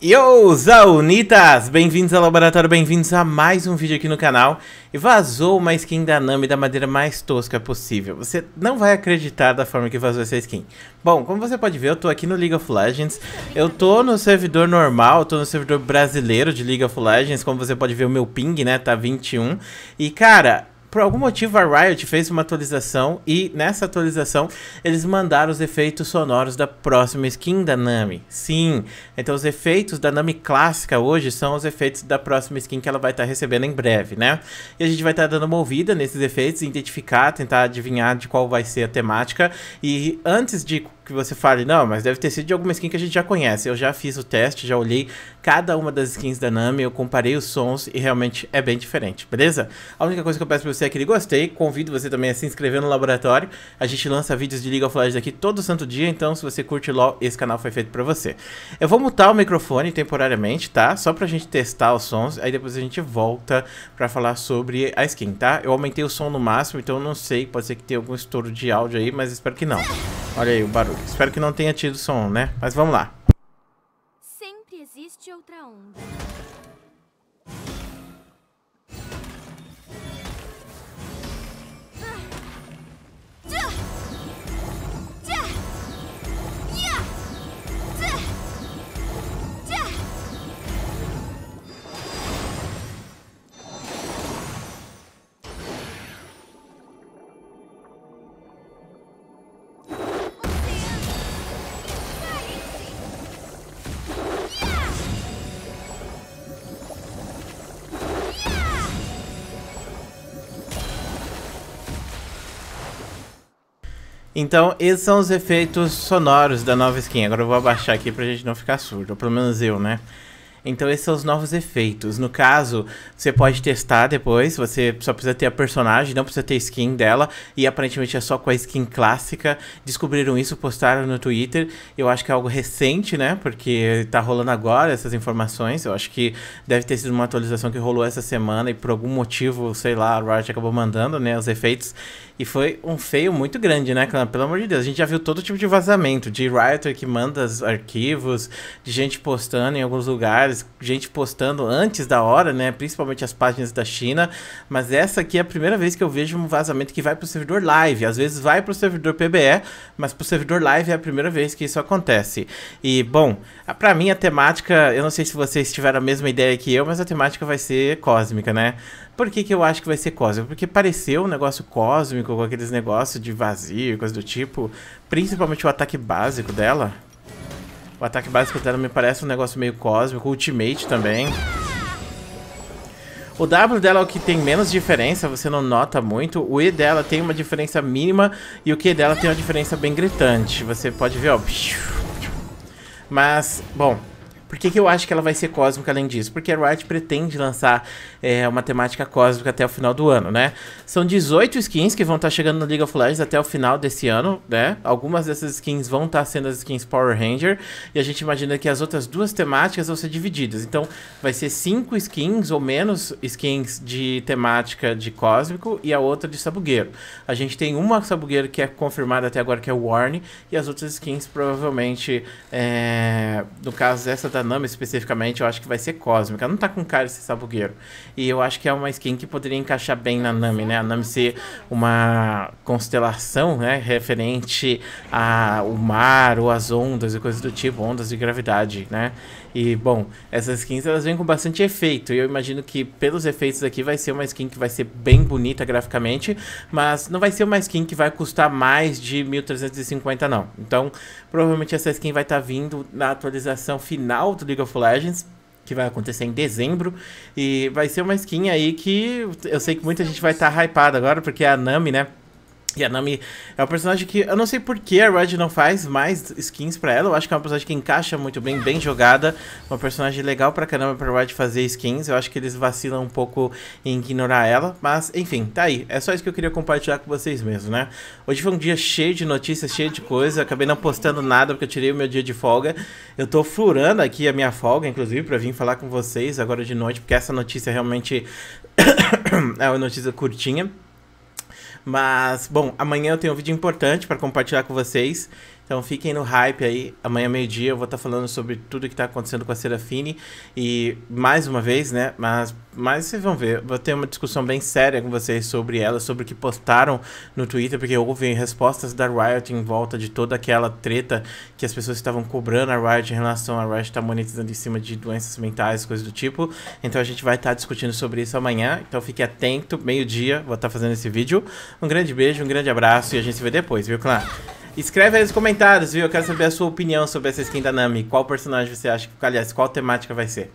Yo, Zaunitas! Bem-vindos ao laboratório, bem-vindos a mais um vídeo aqui no canal. E vazou uma skin da Nami da maneira mais tosca possível. Você não vai acreditar da forma que vazou essa skin. Bom, como você pode ver, eu tô aqui no League of Legends. Eu tô no servidor normal, tô no servidor brasileiro de League of Legends. Como você pode ver, o meu ping, né, tá 21. E, cara, por algum motivo a Riot fez uma atualização e nessa atualização eles mandaram os efeitos sonoros da próxima skin da Nami. Sim, então os efeitos da Nami clássica hoje são os efeitos da próxima skin que ela vai estar tá recebendo em breve, né? E a gente vai estar tá dando uma ouvida nesses efeitos, identificar, tentar adivinhar de qual vai ser a temática e antes de que você fale, não, mas deve ter sido de alguma skin que a gente já conhece. Eu já fiz o teste, já olhei cada uma das skins da Nami, eu comparei os sons e realmente é bem diferente, beleza? A única coisa que eu peço pra você é que ele gostei, convido você também a se inscrever no laboratório. A gente lança vídeos de League of Legends aqui todo santo dia, então se você curte LoL, esse canal foi feito pra você. Eu vou mutar o microfone temporariamente, tá? Só pra gente testar os sons, aí depois a gente volta pra falar sobre a skin, tá? Eu aumentei o som no máximo, então eu não sei, pode ser que tenha algum estouro de áudio aí, mas espero que não. Olha aí o barulho. Espero que não tenha tido som, né? Mas vamos lá. Sempre existe outra onda. Então, esses são os efeitos sonoros da nova skin. Agora eu vou abaixar aqui pra gente não ficar surdo. Ou pelo menos eu, né? Então esses são os novos efeitos. No caso, você pode testar depois, você só precisa ter a personagem, não precisa ter skin dela, e aparentemente é só com a skin clássica. Descobriram isso, postaram no Twitter. Eu acho que é algo recente, né? Porque tá rolando agora essas informações. Eu acho que deve ter sido uma atualização que rolou essa semana e por algum motivo, sei lá, a Riot acabou mandando, né, os efeitos. E foi um feio muito grande, né, Clã? Pelo amor de Deus, a gente já viu todo tipo de vazamento, de Riot que manda arquivos, de gente postando em alguns lugares gente postando antes da hora, né? Principalmente as páginas da China. Mas essa aqui é a primeira vez que eu vejo um vazamento que vai para o servidor live. Às vezes vai para o servidor PBE, mas para o servidor live é a primeira vez que isso acontece. E, bom, para mim a temática, eu não sei se vocês tiveram a mesma ideia que eu, mas a temática vai ser cósmica, né? Por que, que eu acho que vai ser cósmico? Porque pareceu um negócio cósmico, com aqueles negócios de vazio, coisa do tipo. Principalmente o ataque básico dela. O ataque básico dela me parece um negócio meio cósmico. Ultimate também. O W dela é o que tem menos diferença, você não nota muito. O E dela tem uma diferença mínima e o Q dela tem uma diferença bem gritante. Você pode ver, ó. Mas, bom, por que, que eu acho que ela vai ser cósmica além disso? Porque a Riot pretende lançar é, uma temática cósmica até o final do ano, né? São 18 skins que vão estar tá chegando no League of Legends até o final desse ano, né? Algumas dessas skins vão estar tá sendo as skins Power Ranger, e a gente imagina que as outras duas temáticas vão ser divididas. Então, vai ser cinco skins ou menos skins de temática de cósmico e a outra de sabugueiro. A gente tem uma sabugueiro que é confirmada até agora, que é o Warne, e as outras skins provavelmente, é... no caso dessa da Nami especificamente, eu acho que vai ser cósmica. Ela não tá com cara de sabugueiro. E eu acho que é uma skin que poderia encaixar bem na Nami, né? A Nami ser uma constelação, né? Referente ao mar ou às ondas e coisas do tipo, ondas de gravidade, né? E, bom, essas skins elas vêm com bastante efeito. E eu imagino que, pelos efeitos aqui, vai ser uma skin que vai ser bem bonita graficamente. Mas não vai ser uma skin que vai custar mais de 1350, não. Então, provavelmente essa skin vai estar tá vindo na atualização final anual do League of Legends, que vai acontecer em dezembro. E vai ser uma skin aí que eu sei que muita gente vai estar tá hypada agora, porque é a Nami, né? E a Nami é um personagem que eu não sei por que a Red não faz mais skins pra ela. Eu acho que é uma personagem que encaixa muito bem, bem jogada. Uma personagem legal pra caramba pra Red fazer skins. Eu acho que eles vacilam um pouco em ignorar ela. Mas, enfim, tá aí. É só isso que eu queria compartilhar com vocês mesmo, né? Hoje foi um dia cheio de notícias, cheio de coisa. acabei não postando nada porque eu tirei o meu dia de folga. Eu tô furando aqui a minha folga, inclusive, pra vir falar com vocês agora de noite, porque essa notícia é realmente é uma notícia curtinha. Mas, bom, amanhã eu tenho um vídeo importante para compartilhar com vocês. Então fiquem no hype aí. Amanhã, meio-dia, eu vou estar tá falando sobre tudo que está acontecendo com a Serafine. E mais uma vez, né? Mas, mas vocês vão ver. Vou ter uma discussão bem séria com vocês sobre ela, sobre o que postaram no Twitter, porque houve respostas da Riot em volta de toda aquela treta que as pessoas estavam cobrando a Riot em relação a Riot estar tá monetizando em cima de doenças mentais, coisas do tipo. Então a gente vai estar tá discutindo sobre isso amanhã. Então fique atento, meio-dia, vou estar tá fazendo esse vídeo. Um grande beijo, um grande abraço e a gente se vê depois, viu, clã? Escreve aí nos comentários, viu? Eu quero saber a sua opinião sobre essa skin da Nami. Qual personagem você acha que, aliás, qual temática vai ser?